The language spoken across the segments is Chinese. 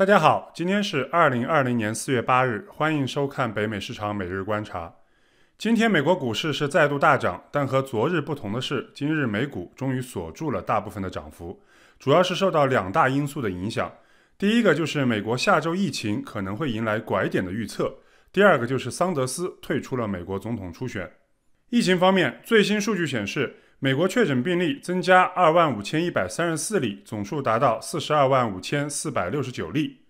大家好，今天是二零二零年四月八日，欢迎收看北美市场每日观察。今天美国股市是再度大涨，但和昨日不同的是，今日美股终于锁住了大部分的涨幅，主要是受到两大因素的影响。第一个就是美国下周疫情可能会迎来拐点的预测，第二个就是桑德斯退出了美国总统初选。疫情方面，最新数据显示。美国确诊病例增加二万五千一百三十四例，总数达到四十二万五千四百六十九例，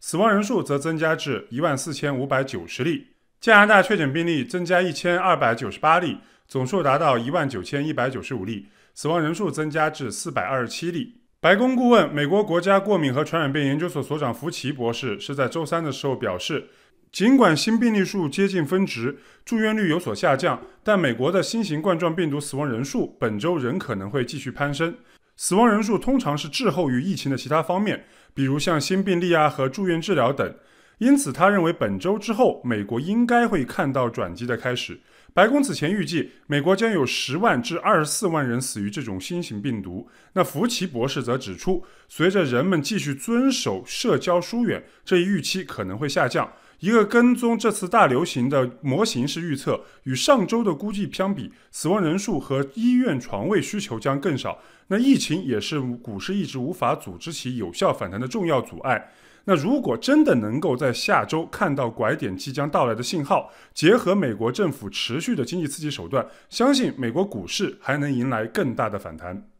死亡人数则增加至一万四千五百九十例。加拿大确诊病例增加一千二百九十八例，总数达到一万九千一百九十五例，死亡人数增加至四百二十七例。白宫顾问、美国国家过敏和传染病研究所所长福奇博士是在周三的时候表示。尽管新病例数接近峰值，住院率有所下降，但美国的新型冠状病毒死亡人数本周仍可能会继续攀升。死亡人数通常是滞后于疫情的其他方面，比如像新病例啊和住院治疗等。因此，他认为本周之后，美国应该会看到转机的开始。白宫此前预计，美国将有十万至二十四万人死于这种新型病毒。那福奇博士则指出，随着人们继续遵守社交疏远，这一预期可能会下降。一个跟踪这次大流行的模型是预测，与上周的估计相比，死亡人数和医院床位需求将更少。那疫情也是股市一直无法组织起有效反弹的重要阻碍。那如果真的能够在下周看到拐点即将到来的信号，结合美国政府持续的经济刺激手段，相信美国股市还能迎来更大的反弹。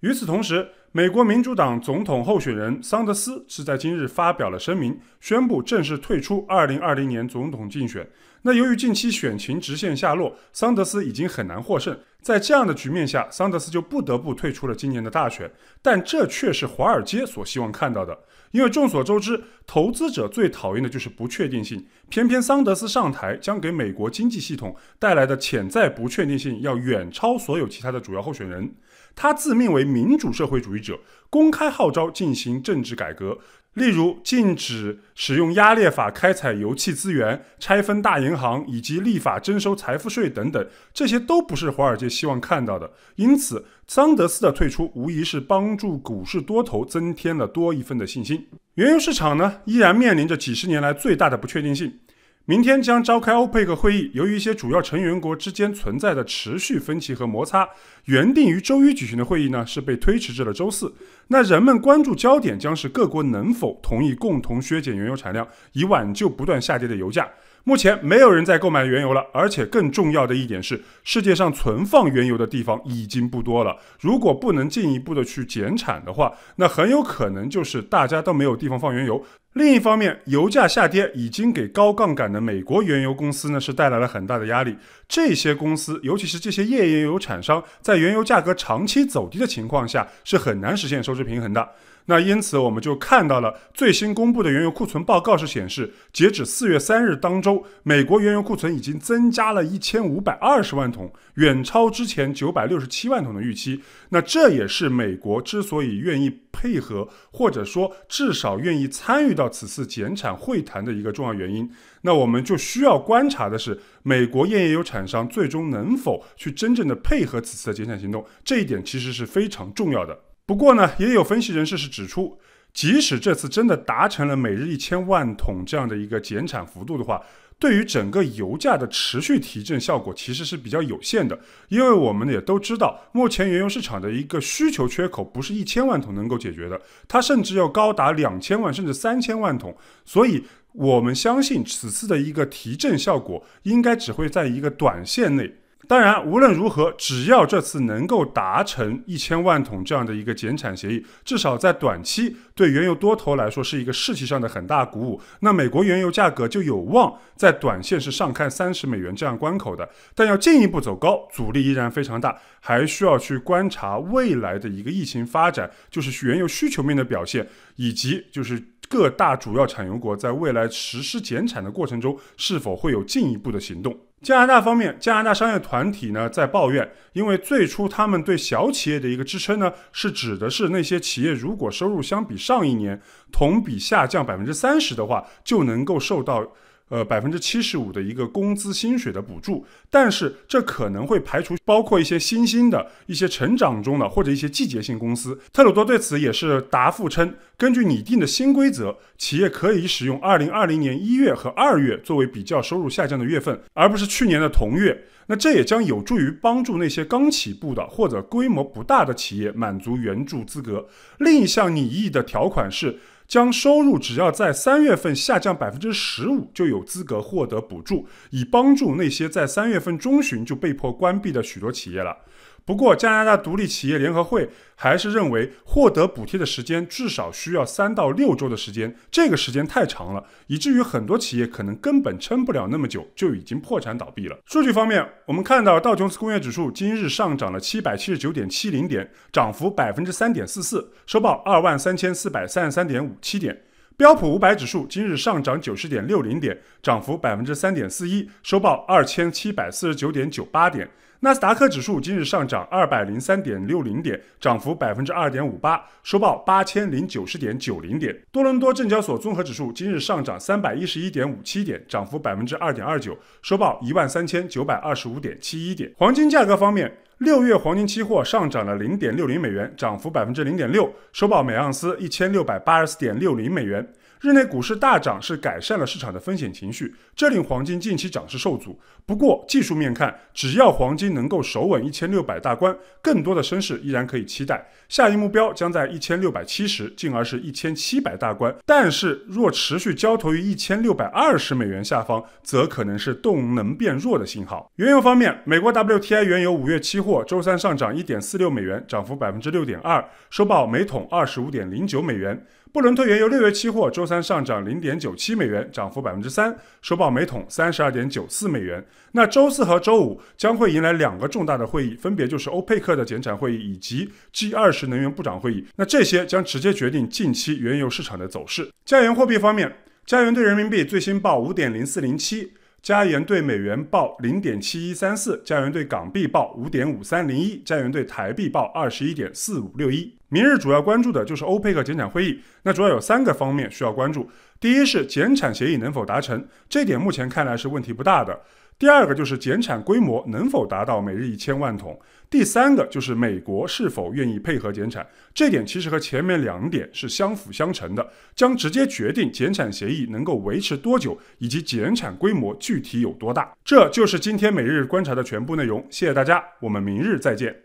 与此同时，美国民主党总统候选人桑德斯是在今日发表了声明，宣布正式退出2020年总统竞选。那由于近期选情直线下落，桑德斯已经很难获胜。在这样的局面下，桑德斯就不得不退出了今年的大选。但这却是华尔街所希望看到的，因为众所周知，投资者最讨厌的就是不确定性。偏偏桑德斯上台将给美国经济系统带来的潜在不确定性要远超所有其他的主要候选人。他自命为民主社会主义者，公开号召进行政治改革。例如，禁止使用压裂法开采油气资源、拆分大银行以及立法征收财富税等等，这些都不是华尔街希望看到的。因此，桑德斯的退出无疑是帮助股市多头增添了多一份的信心。原油市场呢，依然面临着几十年来最大的不确定性。明天将召开欧佩克会议，由于一些主要成员国之间存在的持续分歧和摩擦，原定于周一举行的会议呢是被推迟至了周四。那人们关注焦点将是各国能否同意共同削减原油产量，以挽救不断下跌的油价。目前没有人在购买原油了，而且更重要的一点是，世界上存放原油的地方已经不多了。如果不能进一步的去减产的话，那很有可能就是大家都没有地方放原油。另一方面，油价下跌已经给高杠杆的美国原油公司呢是带来了很大的压力。这些公司，尤其是这些页岩油产商，在原油价格长期走低的情况下，是很难实现收支平衡的。那因此，我们就看到了最新公布的原油库存报告是显示，截止四月三日当周，美国原油库存已经增加了一千五百二十万桶，远超之前九百六十七万桶的预期。那这也是美国之所以愿意。配合或者说至少愿意参与到此次减产会谈的一个重要原因，那我们就需要观察的是，美国页岩油厂商最终能否去真正的配合此次的减产行动，这一点其实是非常重要的。不过呢，也有分析人士是指出，即使这次真的达成了每日一千万桶这样的一个减产幅度的话。对于整个油价的持续提振效果其实是比较有限的，因为我们也都知道，目前原油市场的一个需求缺口不是一千万桶能够解决的，它甚至要高达两千万甚至三千万桶，所以我们相信此次的一个提振效果应该只会在一个短线内。当然，无论如何，只要这次能够达成一千万桶这样的一个减产协议，至少在短期对原油多头来说是一个士气上的很大鼓舞。那美国原油价格就有望在短线是上看三十美元这样关口的，但要进一步走高，阻力依然非常大，还需要去观察未来的一个疫情发展，就是原油需求面的表现，以及就是。各大主要产油国在未来实施减产的过程中，是否会有进一步的行动？加拿大方面，加拿大商业团体呢，在抱怨，因为最初他们对小企业的一个支撑呢，是指的是那些企业如果收入相比上一年同比下降百分之三十的话，就能够受到。呃，百分之七十五的一个工资薪水的补助，但是这可能会排除包括一些新兴的一些成长中的或者一些季节性公司。特鲁多对此也是答复称，根据拟定的新规则，企业可以使用二零二零年一月和二月作为比较收入下降的月份，而不是去年的同月。那这也将有助于帮助那些刚起步的或者规模不大的企业满足援助资格。另一项拟议的条款是。将收入只要在三月份下降百分之十五，就有资格获得补助，以帮助那些在三月份中旬就被迫关闭的许多企业了。不过，加拿大独立企业联合会还是认为，获得补贴的时间至少需要三到六周的时间，这个时间太长了，以至于很多企业可能根本撑不了那么久，就已经破产倒闭了。数据方面，我们看到道琼斯工业指数今日上涨了七百七十九点七零点，涨幅百分之三点四四，收报二万三千四百三十三点五七点；标普五百指数今日上涨九十点六零点，涨幅百分之三点四一，收报二千七百四十九点九八点。纳斯达克指数今日上涨二百零三点六零点，涨幅百分之二点五八，收报八千零九十点九零点。多伦多证交所综合指数今日上涨三百一十一点五七点，涨幅百分之二点二九，收报一万三千九百二十五点七一点。黄金价格方面，六月黄金期货上涨了零点六零美元，涨幅百分之零点六，收报每盎司一千六百八十四点六零美元。日内股市大涨是改善了市场的风险情绪，这令黄金近期涨势受阻。不过，技术面看，只要黄金能够守稳一千六百大关，更多的升势依然可以期待。下一目标将在一千六百七十，进而是一千七百大关。但是，若持续交投于一千六百二十美元下方，则可能是动能变弱的信号。原油方面，美国 WTI 原油五月期货周三上涨一点四六美元，涨幅百分之六点二，收报每桶二十五点零九美元。布伦特原油六月期货周三上涨零点九七美元，涨幅百分之三，收报每桶三十二点九四美元。那周四和周五将会迎来两个重大的会议，分别就是欧佩克的减产会议以及 G 二十能源部长会议。那这些将直接决定近期原油市场的走势。加元货币方面，加元对人民币最新报五点零四零七。加元对美元报零点七一三四，加元对港币报五点五三零一，加元对台币报二十一点四五六一。明日主要关注的就是欧佩克减产会议，那主要有三个方面需要关注。第一是减产协议能否达成，这点目前看来是问题不大的。第二个就是减产规模能否达到每日一千万桶，第三个就是美国是否愿意配合减产，这点其实和前面两点是相辅相成的，将直接决定减产协议能够维持多久以及减产规模具体有多大。这就是今天每日观察的全部内容，谢谢大家，我们明日再见。